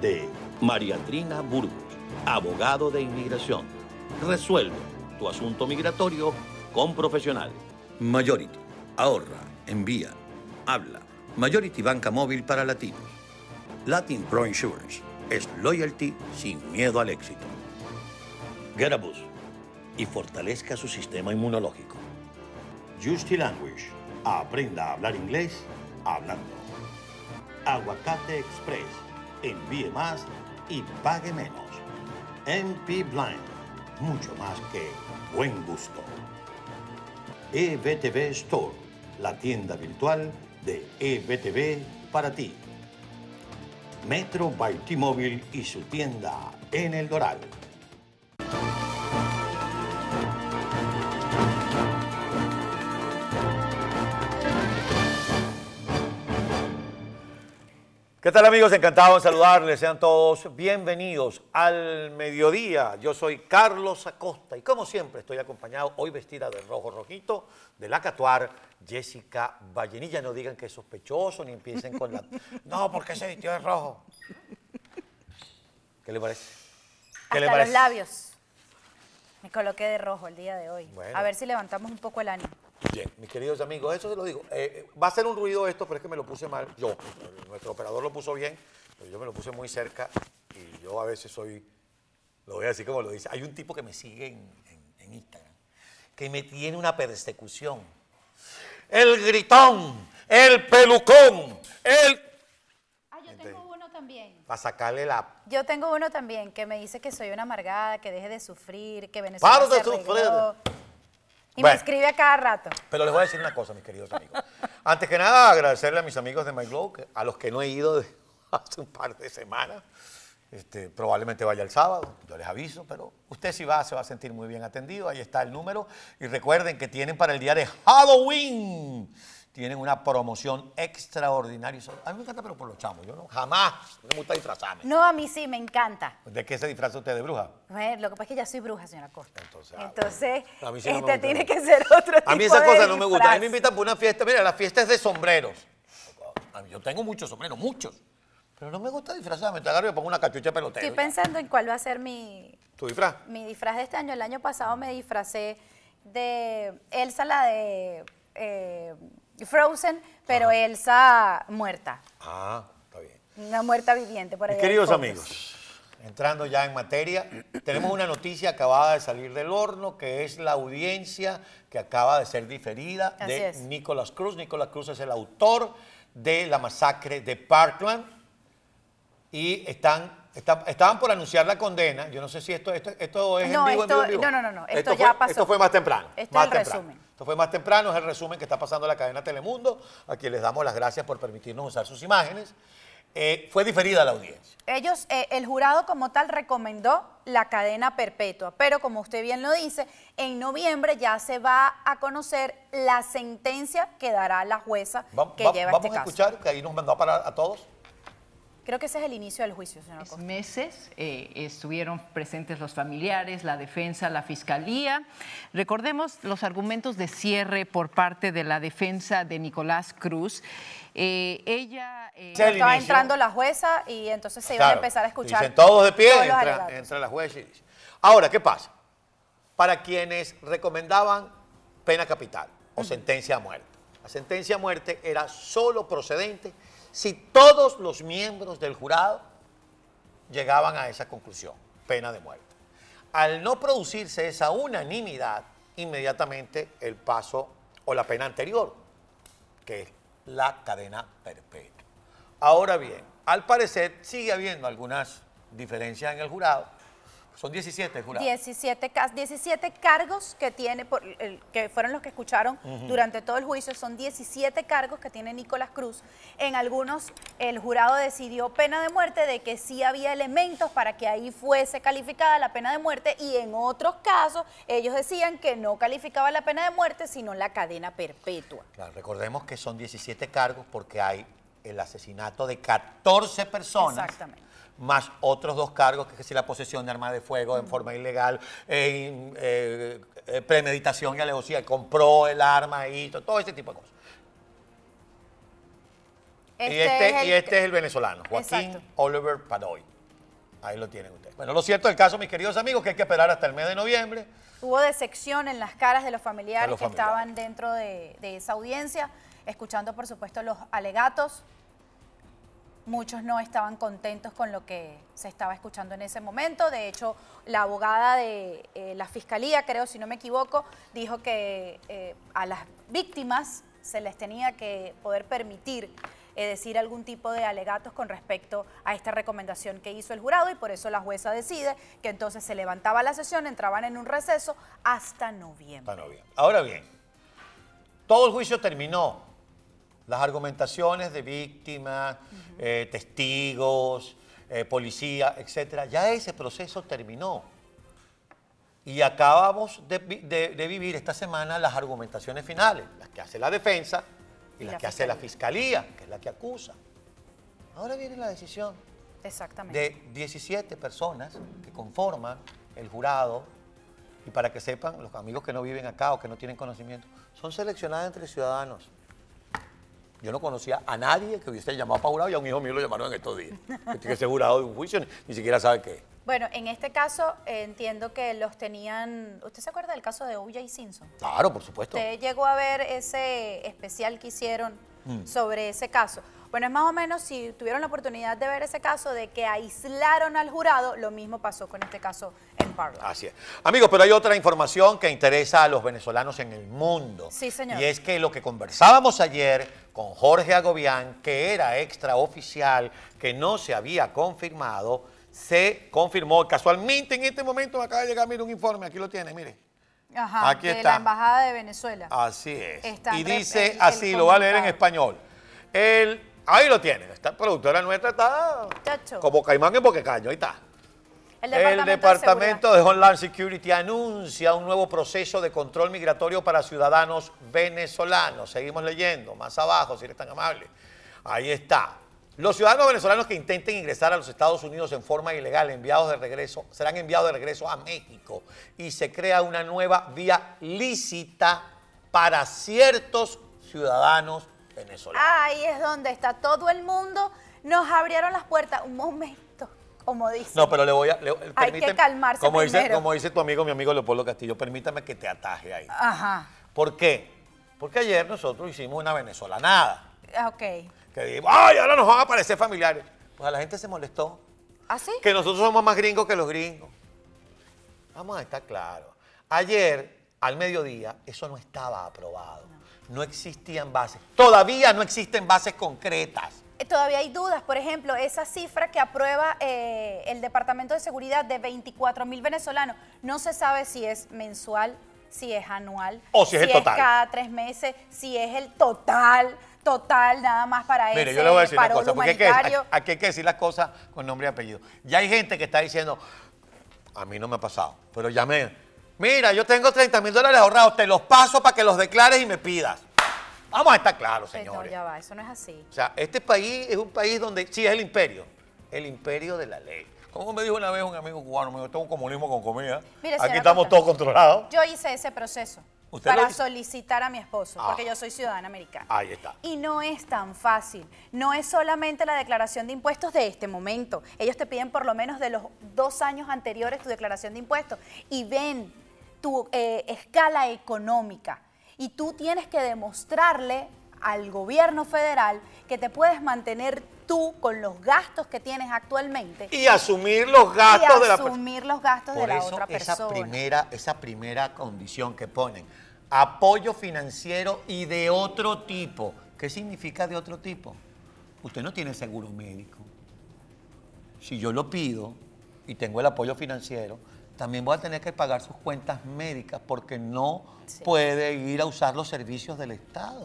de María Trina Burgos, abogado de inmigración. Resuelve tu asunto migratorio con profesionales. Majority. Ahorra, envía, habla. Majority Banca Móvil para Latinos. Latin Pro Insurance es loyalty sin miedo al éxito. bus y fortalezca su sistema inmunológico. Justy Language. Aprenda a hablar inglés hablando. Aguacate Express envíe más y pague menos. MP Blind, mucho más que buen gusto. EBTV Store, la tienda virtual de EBTV para ti. Metro by T-Mobile y su tienda en El Doral. ¿Qué tal amigos? Encantado de saludarles. Sean todos bienvenidos al mediodía. Yo soy Carlos Acosta y como siempre estoy acompañado hoy vestida de rojo rojito de la Catuar, Jessica Vallenilla. No digan que es sospechoso ni empiecen con la... No, porque se vistió de rojo. ¿Qué le parece? ¿Qué le parece? los labios. Me coloqué de rojo el día de hoy. A ver si levantamos un poco el ánimo. Bien, mis queridos amigos, eso se lo digo. Eh, eh, va a ser un ruido esto, pero es que me lo puse mal yo. Nuestro operador lo puso bien, pero yo me lo puse muy cerca y yo a veces soy, lo voy a decir como lo dice. Hay un tipo que me sigue en, Instagram, que me tiene una persecución. El gritón, el pelucón, el... Ah, yo tengo uno también. Para sacarle la... Yo tengo uno también que me dice que soy una amargada, que deje de sufrir, que Venezuela... de sufrir! Y me escribe a cada rato. Pero les voy a decir una cosa, mis queridos amigos. Antes que nada, agradecerle a mis amigos de MyGlow, a los que no he ido hace un par de semanas. Este, probablemente vaya el sábado, yo les aviso, pero usted si va se va a sentir muy bien atendido. Ahí está el número. Y recuerden que tienen para el día de Halloween tienen una promoción extraordinaria. A mí me encanta, pero por los chamos. Yo no, jamás me gusta disfrazarme. No, a mí sí, me encanta. ¿De qué se disfraza usted? ¿De bruja? ver, eh, lo que pasa es que ya soy bruja, señora Costa. Entonces, ah, Entonces a mí este tiene que ser otro tipo A mí esa cosa no me gusta. A mí me invitan por una fiesta. Mira, la fiesta es de sombreros. Yo tengo muchos sombreros, muchos. Pero no me gusta disfrazarme. Te agarro y pongo una cachucha pelotera. Estoy pensando en cuál va a ser mi... ¿Tu disfraz? Mi disfraz de este año. El año pasado me disfracé de Elsa, la de... Eh, Frozen, pero Elsa muerta. Ah, está bien. Una muerta viviente por ahí. queridos amigos, entrando ya en materia, tenemos una noticia acabada de salir del horno, que es la audiencia que acaba de ser diferida de Nicolás Cruz. Nicolás Cruz es el autor de la masacre de Parkland y están estaban por anunciar la condena. Yo no sé si esto, esto, esto es en vivo, en vivo, No, no, no, Esto, ya pasó. Esto fue más temprano. Esto es el resumen. Esto fue más temprano, es el resumen que está pasando la cadena Telemundo, a quien les damos las gracias por permitirnos usar sus imágenes. Eh, fue diferida la audiencia. Ellos, eh, el jurado como tal recomendó la cadena perpetua, pero como usted bien lo dice, en noviembre ya se va a conocer la sentencia que dará la jueza que lleva este caso. Vamos a escuchar, que ahí nos mandó a parar a todos. Creo que ese es el inicio del juicio, señor Costa. Meses eh, estuvieron presentes los familiares, la defensa, la fiscalía. Recordemos los argumentos de cierre por parte de la defensa de Nicolás Cruz. Eh, ella eh, estaba entrando la jueza y entonces se iba a empezar a escuchar. Dicen todos de pie, entra, la jueza. Y... dice. Ahora, ¿qué pasa? Para quienes recomendaban pena capital o sentencia a muerte. La sentencia a muerte era solo procedente si todos los miembros del jurado llegaban a esa conclusión, pena de muerte. Al no producirse esa unanimidad, inmediatamente el paso o la pena anterior, que es la cadena perpetua. Ahora bien, al parecer sigue habiendo algunas diferencias en el jurado, son 17 jurados. 17, cargos que tiene, que fueron los que escucharon durante todo el juicio, son 17 cargos que tiene Nicolás Cruz. En algunos el jurado decidió pena de muerte de que sí había elementos para que ahí fuese calificada la pena de muerte y en otros casos ellos decían que no calificaba la pena de muerte sino la cadena perpetua. Claro, recordemos que son 17 cargos porque hay el asesinato de 14 personas. Exactamente más otros dos cargos, que es la posesión de armas de fuego en forma ilegal, eh, eh, premeditación y alevosía, compró el arma y todo, ese tipo de cosas. Este, este y, este, es el... venezolano, Joaquín Oliver Padoy. Ahí lo tienen ustedes. Bueno, lo cierto el caso, mis queridos amigos, que hay que esperar hasta el mes de noviembre. Hubo decepción en las caras de los familiares, que estaban dentro de esa audiencia, escuchando, por supuesto, los alegatos muchos no estaban contentos con lo que se estaba escuchando en ese momento. De hecho, la abogada de eh, la fiscalía, creo, si no me equivoco, dijo que eh, a las víctimas se les tenía que poder permitir eh, decir algún tipo de alegatos con respecto a esta recomendación que hizo el jurado y por eso la jueza decide que entonces se levantaba la sesión, entraban en un receso hasta noviembre. Hasta noviembre. Ahora bien, todo el juicio terminó las argumentaciones de víctimas, eh, testigos, eh, policía, etcétera, ya ese proceso terminó. Y acabamos de, vivir esta semana las argumentaciones finales, las que hace la defensa y, las que hace la fiscalía, que es la que acusa. Ahora viene la decisión. Exactamente. De 17 personas que conforman el jurado, y para que sepan, los amigos que no viven acá o que no tienen conocimiento, son seleccionadas entre ciudadanos yo no conocía a nadie que hubiese llamado para jurado y a un hijo mío lo llamaron en estos días. jurado de un juicio ni siquiera sabe qué Bueno, en este caso eh, entiendo que los tenían. ¿Usted se acuerda del caso de y Simpson? Claro, por supuesto. Usted llegó a ver ese especial que hicieron mm. sobre ese caso. Bueno, es más o menos si tuvieron la oportunidad de ver ese caso de que aislaron al jurado, lo mismo pasó con este caso en Parla. Así es. Amigos, pero hay otra información que interesa a los venezolanos en el mundo. Sí, señor. Y es que lo que conversábamos ayer con Jorge Agobián, que era extraoficial, que no se había confirmado, se confirmó. Casualmente en este momento me acaba de llegar, mire, un informe, aquí lo tiene, mire. Ajá, aquí de está. la Embajada de Venezuela. Así es. y dice así, lo va a leer en español. El, ahí lo tiene, esta productora nuestra está como caimán en boquecaño, ahí está. El Departamento, de, Homeland Security anuncia un nuevo proceso de control migratorio para ciudadanos venezolanos. Seguimos leyendo, más abajo, si eres tan amable. Ahí está. Los ciudadanos venezolanos que intenten ingresar a los Estados Unidos en forma ilegal, enviados de regreso, serán enviados de regreso a México y se crea una nueva vía lícita para ciertos ciudadanos venezolanos. Ahí es donde está todo el mundo. Nos abrieron las puertas. Un momento como dice. No, pero le voy a. Hay que calmarse. Como dice, como dice tu amigo, mi amigo Leopoldo Castillo, permítame que te ataje ahí. Ajá. ¿Por qué? Porque ayer nosotros hicimos una venezolanada. Ah, ok. Que dijimos, ¡ay, ahora nos van a aparecer familiares! Pues a la gente se molestó. ¿Ah, sí? Que nosotros somos más gringos que los gringos. Vamos a estar claros. Ayer, al mediodía, eso no estaba aprobado. no existían bases. Todavía no existen bases concretas todavía hay dudas. Por ejemplo, esa cifra que aprueba eh, el Departamento de Seguridad de 24 mil venezolanos, no se sabe si es mensual, si es anual, o si es, total. cada tres meses, si es el total total nada más para eso. Mire, yo le voy a decir una cosa, porque aquí hay, que decir las cosas con nombre y apellido. Ya hay gente que está diciendo, a mí no me ha pasado, pero llamé. Mira, yo tengo 30 mil dólares ahorrados, te los paso para que los declares y me pidas. Ah, Vamos a estar claros, señores. ya va, eso no es así. O sea, este país es un país donde sí es el imperio, el imperio de la ley. Como me dijo una vez un amigo cubano, me dijo, tengo un comunismo con comida. Aquí estamos todos controlados. Yo hice ese proceso para solicitar a mi esposo, ah. porque yo soy ciudadana americana. Ahí está. Y no es tan fácil. No es solamente la declaración de impuestos de este momento. Ellos te piden por lo menos de los dos años anteriores tu declaración de impuestos y ven tu eh, escala económica y tú tienes que demostrarle al gobierno federal que te puedes mantener tú con los gastos que tienes actualmente. Y asumir los gastos de la asumir los gastos de la, esa Primera, esa primera condición que ponen, apoyo financiero y de otro tipo. ¿Qué significa de otro tipo? Usted no tiene seguro médico. Si yo lo pido y tengo el apoyo financiero, también voy a tener que pagar sus cuentas médicas porque no puede ir a usar los servicios del Estado.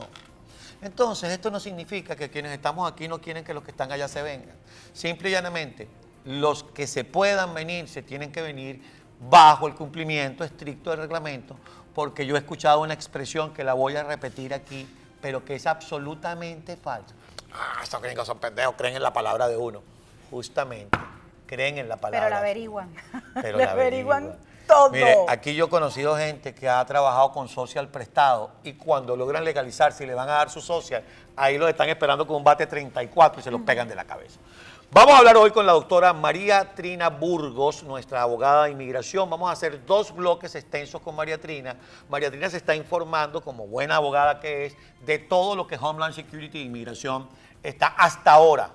Entonces, esto no significa que quienes estamos aquí no quieren que los que están allá se vengan. Simple y llanamente, los que se puedan venir se tienen que venir bajo el cumplimiento estricto del reglamento, porque yo he escuchado una expresión que la voy a repetir aquí, pero que es absolutamente falsa. Ah, esos gringos son pendejos, creen en la palabra de uno. Justamente creen en la palabra. Pero la averiguan. les averiguan, todo. Mire, aquí yo he conocido gente que ha trabajado con social prestado y cuando logran legalizarse y le van a dar su social, ahí los están esperando con un bate 34 y se los pegan de la cabeza. Vamos a hablar hoy con la doctora María Trina Burgos, nuestra abogada de inmigración. Vamos a hacer dos bloques extensos con María Trina. María Trina se está informando, como buena abogada que es, de todo lo que Homeland Security e inmigración está hasta ahora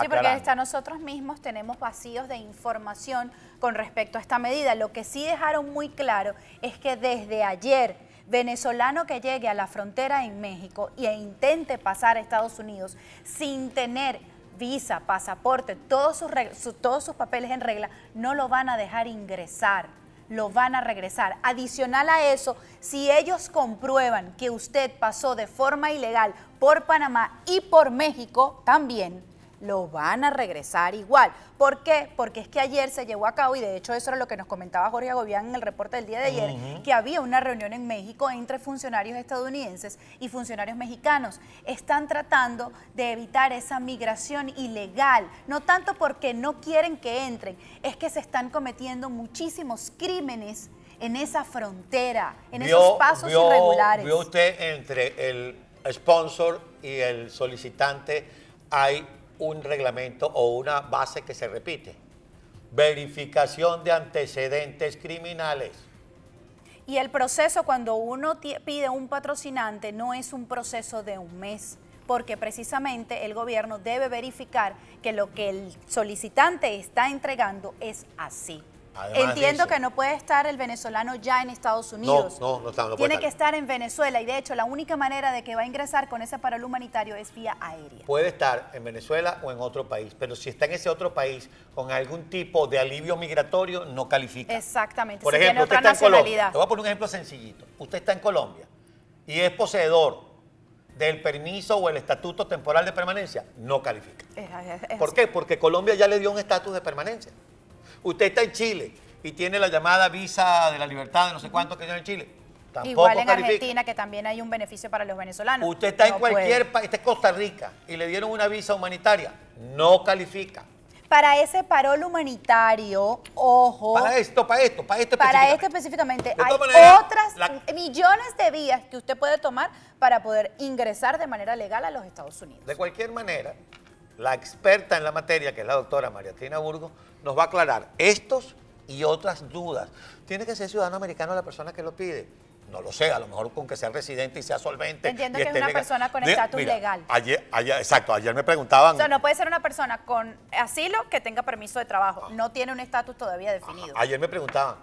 Sí, porque hasta nosotros mismos tenemos vacíos de información con respecto a esta medida. Lo que sí dejaron muy claro es que desde ayer venezolano que llegue a la frontera en México e intente pasar a Estados Unidos sin tener visa, pasaporte, todos sus, todos sus papeles en regla, no lo van a dejar ingresar, lo van a regresar. Adicional a eso, si ellos comprueban que usted pasó de forma ilegal por Panamá y por México también, lo van a regresar igual. ¿Por qué? Porque es que ayer se llevó a cabo, y de hecho eso era lo que nos comentaba Jorge Agobián en el reporte del día de ayer, que había una reunión en México entre funcionarios estadounidenses y funcionarios mexicanos. Están tratando de evitar esa migración ilegal, no tanto porque no quieren que entren, es que se están cometiendo muchísimos crímenes en esa frontera, en esos pasos irregulares. ¿Vio usted entre el sponsor y el solicitante hay un reglamento o una base que se repite. Verificación de antecedentes criminales. Y el proceso cuando uno pide un patrocinante no es un proceso de un mes, porque precisamente el gobierno debe verificar que lo que el solicitante está entregando es así. Entiendo que no puede estar el venezolano ya en Estados Unidos. No, no, no, está, Tiene que estar en Venezuela y de hecho la única manera de que va a ingresar con ese paralelo humanitario es vía aérea. Puede estar en Venezuela o en otro país, pero si está en ese otro país con algún tipo de alivio migratorio no califica. Exactamente. Por ejemplo, usted está en Colombia. Te voy a poner un ejemplo sencillito. Usted está en Colombia y es poseedor del permiso o el estatuto temporal de permanencia, no califica. ¿Por qué? Porque Colombia ya le dio un estatus de permanencia. Usted está en Chile y tiene la llamada visa de la libertad de no sé cuánto que hay en Chile. Igual en Argentina, que también hay un beneficio para los venezolanos. Usted está en cualquier país, está en Costa Rica y le dieron una visa humanitaria, no califica. Para ese parol humanitario, ojo. Para esto, para esto, para esto para específicamente. esto específicamente. Hay otras millones de vías que usted puede tomar para poder ingresar de manera legal a los Estados Unidos. De cualquier manera, la experta en la materia, que es la doctora María Tina Burgos, nos va a aclarar estos y otras dudas. ¿Tiene que ser ciudadano americano la persona que lo pide? No lo sé, a lo mejor con que sea residente y sea solvente. Entiendo que es una persona con estatus legal. exacto, ayer me preguntaban. O sea, no puede ser una persona con asilo que tenga permiso de trabajo. Ah. no tiene un estatus todavía definido. ayer me preguntaban,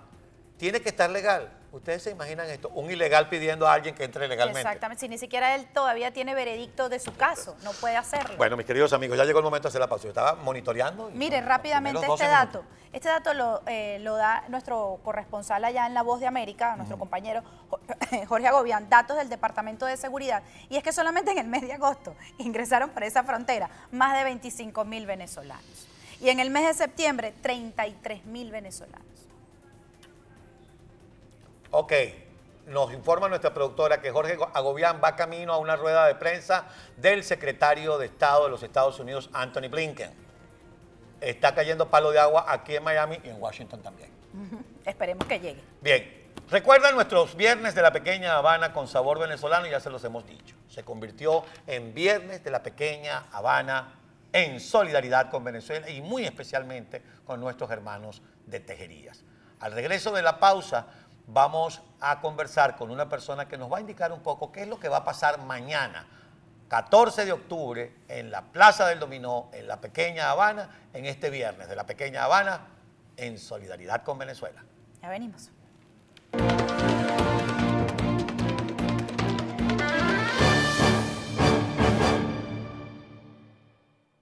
tiene que estar legal. Ustedes se imaginan esto, un ilegal pidiendo a alguien que entre legalmente. Exactamente, si ni siquiera él todavía tiene veredicto de su caso, no puede hacerlo. Bueno, mis queridos amigos, ya llegó el momento de hacer la pausa. Yo estaba monitoreando. Miren, rápidamente este, este dato. Este dato eh, lo, da nuestro corresponsal allá en La Voz de América, nuestro compañero Jorge Agobian, datos del Departamento de Seguridad. Y es que solamente en el mes de agosto ingresaron por esa frontera más de 25 mil venezolanos. Y en el mes de septiembre, 33 mil venezolanos. Ok, nos informa nuestra productora que Jorge Agobián va camino a una rueda de prensa del secretario de Estado de los Estados Unidos, Anthony Blinken. Está cayendo palo de agua aquí en Miami y en Washington también. Esperemos que llegue. Bien, recuerda nuestros viernes de la pequeña Habana con sabor venezolano, ya se los hemos dicho. Se convirtió en viernes de la pequeña Habana en solidaridad con Venezuela y muy especialmente con nuestros hermanos de Tejerías. Al regreso de la pausa, vamos a conversar con una persona que nos va a indicar un poco qué es lo que va a pasar mañana, 14 de octubre, en la Plaza del Dominó, en la Pequeña Habana, en este viernes de la Pequeña Habana, en solidaridad con Venezuela. Ya venimos.